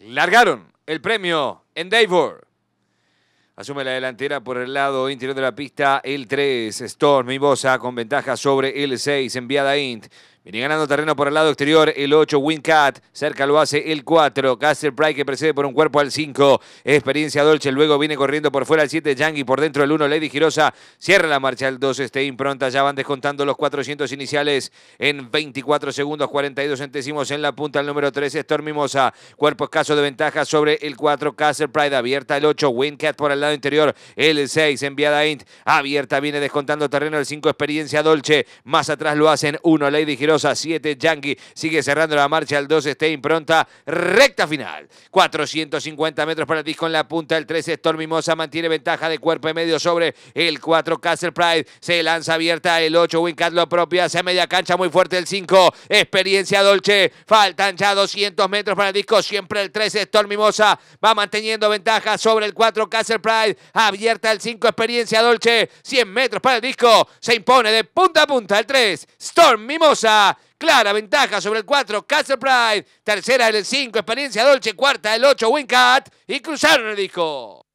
Largaron el premio en Davor. Asume la delantera por el lado interior de la pista el 3, Storm Bosa con ventaja sobre el 6, enviada Int. Viene ganando terreno por el lado exterior el 8, Wincat. Cerca lo hace el 4, Castle Pride que precede por un cuerpo al 5. Experiencia Dolce, luego viene corriendo por fuera el 7, y por dentro el 1, Lady Girosa. Cierra la marcha el 2, este impronta, Ya van descontando los 400 iniciales en 24 segundos, 42 centésimos en la punta. El número 3, Storm Mimosa. Cuerpo escaso de ventaja sobre el 4, Castle Pride. Abierta el 8, Wincat por el lado interior. El 6, enviada a Int. Abierta, viene descontando terreno el 5, Experiencia Dolce. Más atrás lo hacen 1, Lady Girosa a 7 Yankee sigue cerrando la marcha. El 2 Stein impronta, Recta final. 450 metros para el disco en la punta. El 3 Storm Mimosa mantiene ventaja de cuerpo y medio sobre el 4 Castle Pride. Se lanza abierta el 8. Wincat lo propia. Se media cancha muy fuerte el 5. Experiencia Dolce. Faltan ya 200 metros para el disco. Siempre el 3 Storm Mimosa va manteniendo ventaja sobre el 4 Castle Pride. Abierta el 5 Experiencia Dolce. 100 metros para el disco. Se impone de punta a punta el 3 Storm Mimosa Clara ventaja sobre el 4, Castle Pride. Tercera el 5, Experiencia Dolce. Cuarta el 8, Wincat. Y cruzaron el disco.